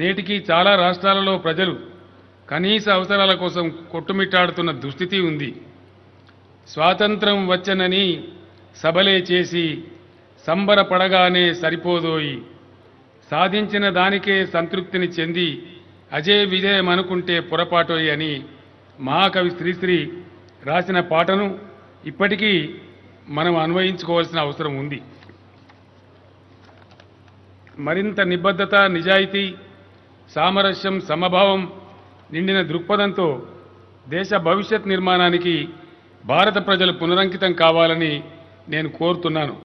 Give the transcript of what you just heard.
నేటికి చాలా రాష్ట్రాలలో ప్రజలు కనీస అవసరాల కోసం కొట్టుమిట్టాడుతున్న దుస్థితి ఉంది స్వాతంత్రం వచ్చనని సబలే చేసి సంబరపడగానే సరిపోదోయి సాధించిన దానికే సంతృప్తిని చెంది అజయ్ విజయం అనుకుంటే పొరపాటోయి అని మహాకవి శ్రీశ్రీ రాసిన పాటను ఇప్పటికీ మనం అన్వయించుకోవాల్సిన అవసరం ఉంది మరింత నిబద్ధత నిజాయితీ సామరస్యం సమభావం నిండిన దృక్పథంతో దేశ భవిష్యత్ నిర్మాణానికి భారత ప్రజలు పునరంకితం కావాలని నేను కోరుతున్నాను